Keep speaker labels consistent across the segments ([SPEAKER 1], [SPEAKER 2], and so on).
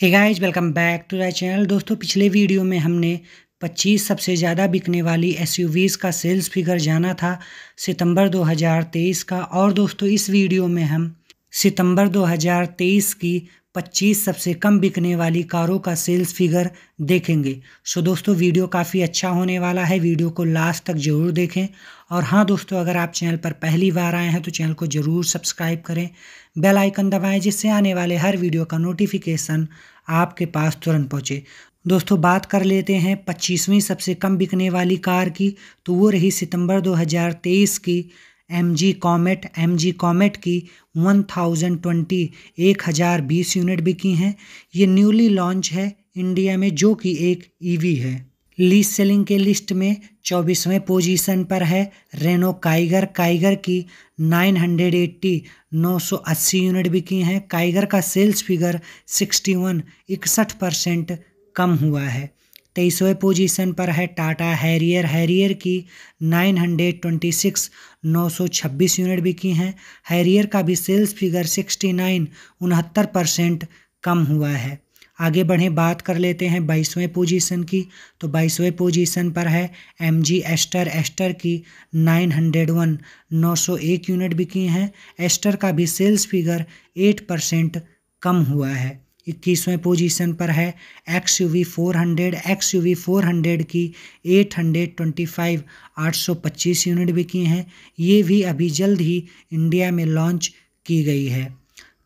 [SPEAKER 1] hey guys welcome back to Rai channel दोस्तों पिछले video में हमने 25 सबसे ज़्यादा बिकने वाली एस का सेल्स फिगर जाना था सितंबर 2023 का और दोस्तों इस वीडियो में हम सितंबर 2023 की 25 सबसे कम बिकने वाली कारों का सेल्स फिगर देखेंगे सो दोस्तों वीडियो काफ़ी अच्छा होने वाला है वीडियो को लास्ट तक ज़रूर देखें और हाँ दोस्तों अगर आप चैनल पर पहली बार आए हैं तो चैनल को ज़रूर सब्सक्राइब करें बेल आइकन दबाएं जिससे आने वाले हर वीडियो का नोटिफिकेशन आपके पास तुरंत पहुँचे दोस्तों बात कर लेते हैं पच्चीसवीं सबसे कम बिकने वाली कार की तो वो रही सितंबर दो की M G Comet M G Comet की 1020 1020 यूनिट बिकी हैं ये न्यूली लॉन्च है इंडिया में जो कि एक ईवी e है लीज सेलिंग के लिस्ट में चौबीसवें पोजीशन पर है रेनो काइगर काइगर की 980 980 यूनिट बिकी हैं काइगर का सेल्स फिगर 61 इकसठ परसेंट कम हुआ है तेईसवें पोजीशन पर है टाटा हैरियर हैरियर की 926 926 यूनिट बिकी हैं हैरियर का भी सेल्स फिगर 69 उनहत्तर परसेंट कम हुआ है आगे बढ़ें बात कर लेते हैं बाईसवें पोजीशन की तो बाईसवें पोजीशन पर है एम जी एस्टर एस्टर की 901 901 यूनिट बिकी हैं एस्टर का भी सेल्स फिगर 8 परसेंट कम हुआ है इक्कीसवें पोजीशन पर है X U V four hundred X U V four hundred की एट हंड्रेड ट्वेंटी फाइव आठ सौ पच्चीस यूनिट बिकी हैं ये भी अभी जल्द ही इंडिया में लॉन्च की गई है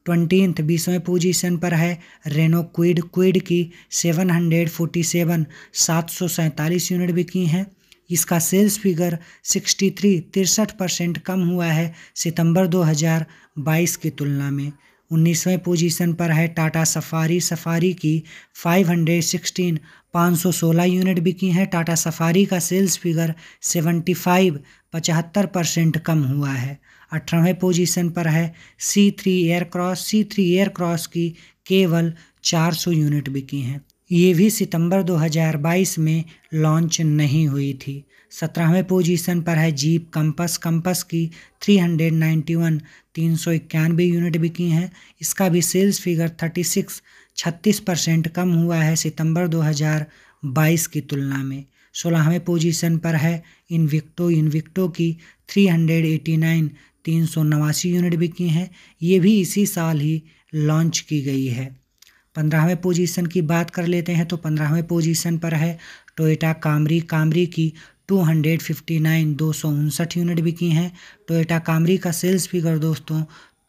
[SPEAKER 1] ट्वेंटीथ बीसवें पोजीशन पर है रेनो क्विड क्विड की सेवन हंड्रेड फोर्टी सेवन सात सौ सैंतालीस यूनिट बिकी हैं इसका सेल्स फिगर सिक्सटी थ्री तिरसठ परसेंट कम हुआ है सितंबर बाईस की तुलना में उन्नीसवें पोजीशन पर है टाटा सफारी सफारी की 516 516 यूनिट बिकी हैं टाटा सफारी का सेल्स फिगर 75 पचहत्तर परसेंट कम हुआ है अठारहवें पोजीशन पर है C three Aircross C three Aircross की केवल 400 यूनिट बिकी हैं ये भी सितंबर 2022 में लॉन्च नहीं हुई थी सत्रहवें पोजीशन पर है जीप कंपस कंपस की 391 तीन सौ इक्यानवे यूनिट बिकी हैं इसका भी सेल्स फिगर 36 छत्तीस परसेंट कम हुआ है सितंबर 2022 की तुलना में सोलहवें पोजीशन पर है इनविक्टो इनविक्टो की 389 तीन सौ नवासी यूनिट बिकी हैं ये भी इसी साल ही लॉन्च की गई है पंद्रहवें पोजीशन की बात कर लेते हैं तो पंद्रहवें पोजीशन पर है टोयोटा कामरी कामरी की नाइन दो सौ उनसठ यूनिट बिकी हैं टोयोटा कामरी का सेल्स फिगर दोस्तों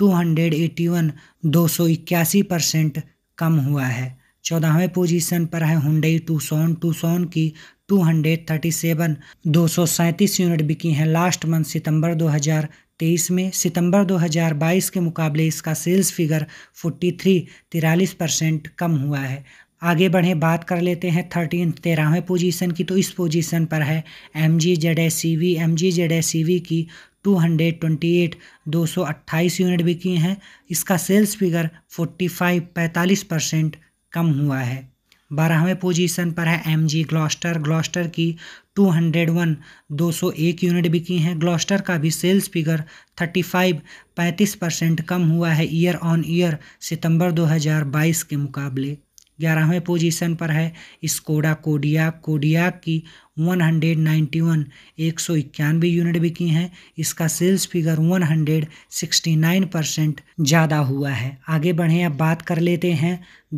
[SPEAKER 1] 281 दो सौ इक्यासी परसेंट कम हुआ है चौदहवें पोजीशन पर है हुडई टूसोन टूसोन की 237 दो सौ सैंतीस यूनिट बिकी हैं लास्ट मंथ सितंबर 2023 में सितंबर 2022 के मुकाबले इसका सेल्स फिगर 43 तिरालीस परसेंट कम हुआ है आगे बढ़ें बात कर लेते हैं थर्टीन तेरहवें पोजीशन की तो इस पोजीशन पर है M G Z S C V M G Z S C V की टू हंड्रेड ट्वेंटी एट दो सौ अट्ठाईस यूनिट बिकी हैं इसका सेल्स फिगर फोर्टी फाइव पैंतालीस परसेंट कम हुआ है बारहवें पोजीशन पर है एम जी ग्लॉस्टर ग्लॉस्टर की टू हंड्रेड वन दो सौ एक यूनिट बिकी हैं ग्लॉस्टर का भी सेल्स फिगर थर्टी फाइव पैंतीस परसेंट कम हुआ है ईयर ऑन ईयर सितंबर दो हज़ार बाईस के मुकाबले ग्यारहवें पोजीशन पर है स्कोडा कोडिया कोडिया की 191 एक सौ इक्यानवे यूनिट बिकी हैं इसका सेल्स फिगर 169 परसेंट ज़्यादा हुआ है आगे बढ़ें अब बात कर लेते हैं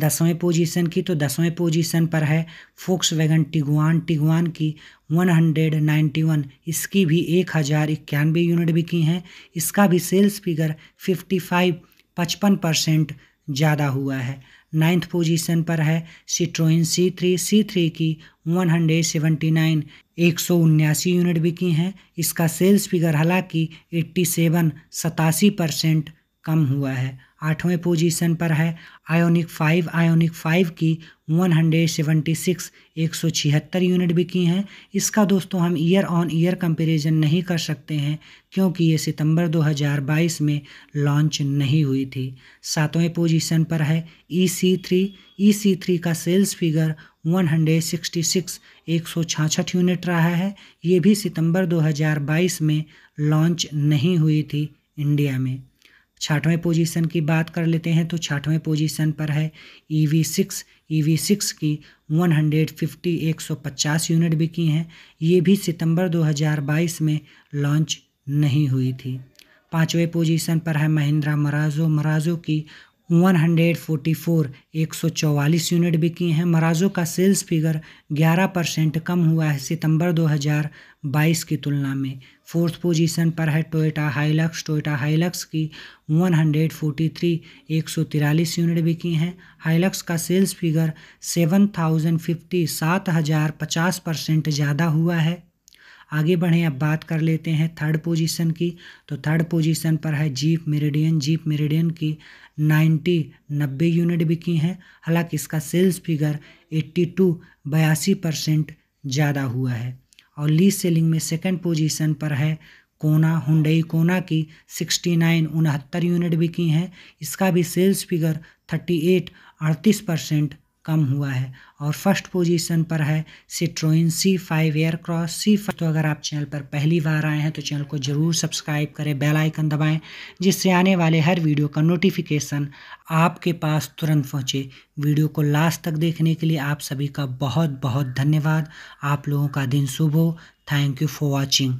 [SPEAKER 1] दसवें पोजीशन की तो दसवें पोजीशन पर है फोक्स वैगन टिगुआन टिगुआन की 191 इसकी भी एक हज़ार इक्यानवे यूनिट बिकी हैं इसका भी सेल्स फिगर 55 पचपन परसेंट ज़्यादा हुआ है नाइन्थ पोजीशन पर है Citroen C three C three की वन हंड्रेड सेवेंटी नाइन एक सौ उन्यासी यूनिट बिकी हैं इसका सेल्स फिगर हालांकि एट्टी सेवन सतासी परसेंट कम हुआ है आठवें पोजीशन पर है आयोनिक फाइव आयोनिक फाइव की 176 176 यूनिट बिकी हैं इसका दोस्तों हम ईयर ऑन ईयर कंपैरिजन नहीं कर सकते हैं क्योंकि ये सितंबर 2022 में लॉन्च नहीं हुई थी सातवें पोजीशन पर है E C three E C three का सेल्स फिगर 166 166 यूनिट रहा है ये भी सितंबर 2022 में लॉन्च नहीं हुई थी इंडिया में छठवें पोजीशन की बात कर लेते हैं तो छठवें पोजीशन पर है E V six E V six की वन हंड्रेड फिफ्टी एक सौ पचास यूनिट बिकी हैं ये भी सितंबर 2022 में लॉन्च नहीं हुई थी पाँचवें पोजीशन पर है महिंद्रा मराजो मराजो की 144 144 यूनिट बिकी हैं मराजों का सेल्स फिगर 11 परसेंट कम हुआ है सितंबर 2022 की तुलना में फोर्थ पोजीशन पर है टोयोटा हाइलक्स टोयोटा हाइलक्स की 143 143 यूनिट बिकी हैं हाइलक्स का सेल्स फिगर 7050 7050 परसेंट ज़्यादा हुआ है आगे बढ़ें अब बात कर लेते हैं थर्ड पोजीशन की तो थर्ड पोजीशन पर है जीप मेरिडियन जीप मेरिडियन की नाइन्टी नब्बे यूनिट बिकी हैं हालांकि इसका सेल्स फिगर एट्टी टू बयासी परसेंट ज़्यादा हुआ है और लीज सेलिंग में सेकंड पोजीशन पर है कोना हुडई कोना की सिक्सटी नाइन उनहत्तर यूनिट बिकी हैं इसका भी सेल्स फिगर थर्टी एट अड़तीस परसेंट कम हुआ है और फर्स्ट पोजीशन पर है Citroen C five Aircross C five तो अगर आप चैनल पर पहली बार आए हैं तो चैनल को ज़रूर सब्सक्राइब करें बेल आइकन दबाएं जिससे आने वाले हर वीडियो का नोटिफिकेशन आपके पास तुरंत पहुंचे वीडियो को लास्ट तक देखने के लिए आप सभी का बहुत बहुत धन्यवाद आप लोगों का दिन शुभ हो थैंक यू फॉर वॉचिंग